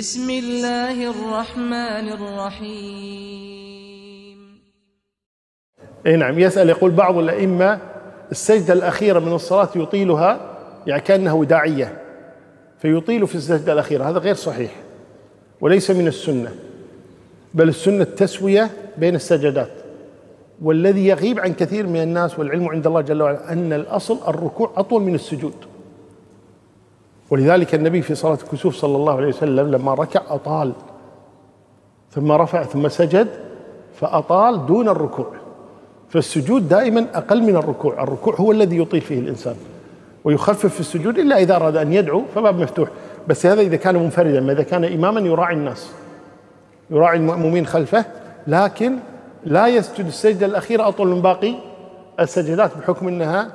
بسم الله الرحمن الرحيم اي نعم يسأل يقول بعض الأئمة السجدة الأخيرة من الصلاة يطيلها يعني كأنها وداعية فيطيل في السجدة الأخيرة هذا غير صحيح وليس من السنة بل السنة التسوية بين السجدات والذي يغيب عن كثير من الناس والعلم عند الله جل وعلا أن الأصل الركوع أطول من السجود ولذلك النبي في صلاة الكسوف صلى الله عليه وسلم لما ركع أطال ثم رفع ثم سجد فأطال دون الركوع فالسجود دائما أقل من الركوع الركوع هو الذي يطيل فيه الإنسان ويخفف في السجود إلا إذا أراد أن يدعو فباب مفتوح بس هذا إذا كان منفردا إذا كان إماما يراعي الناس يراعي المأمومين خلفه لكن لا يسجد السجدة الأخيرة أطول من باقي السجدات بحكم أنها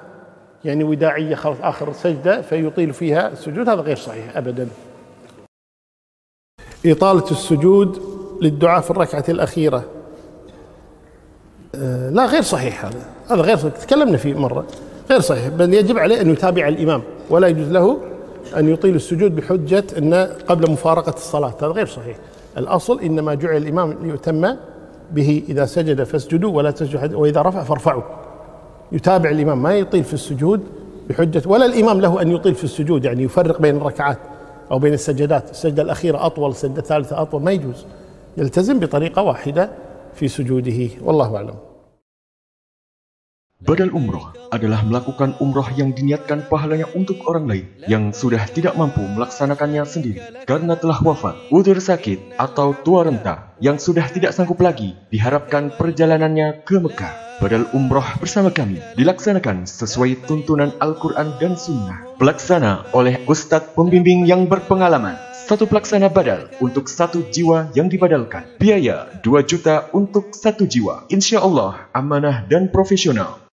يعني وداعية خلف آخر سجدة فيطيل فيها السجود هذا غير صحيح أبدا إطالة السجود للدعاء في الركعة الأخيرة آه، لا غير صحيح هذا هذا غير صحيح تكلمنا فيه مرة غير صحيح بل يجب عليه أن يتابع الإمام ولا يجوز له أن يطيل السجود بحجة أن قبل مفارقة الصلاة هذا غير صحيح الأصل إنما جعل الإمام ليتم به إذا سجد فاسجدوا ولا تسجدوا وإذا رفع فارفعوا يتابع الإمام ما يطيل في السجود بحجة ولا الإمام له أن يطيل في السجود يعني يفرق بين الركعات أو بين السجدات السجدة الأخيرة أطول السجدة الثالثة أطول ما يجوز يلتزم بطريقة واحدة في سجوده والله أعلم Badal umroh adalah melakukan umroh yang diniatkan pahalanya untuk orang lain yang sudah tidak mampu melaksanakannya sendiri karena telah wafat, udur sakit, atau tua renta yang sudah tidak sanggup lagi diharapkan perjalanannya ke Mekah. Badal umroh bersama kami dilaksanakan sesuai tuntunan Al-Quran dan Sunnah. Pelaksana oleh Ustadz Pembimbing yang berpengalaman. Satu pelaksana badal untuk satu jiwa yang dibadalkan. Biaya 2 juta untuk satu jiwa. Insya Allah amanah dan profesional.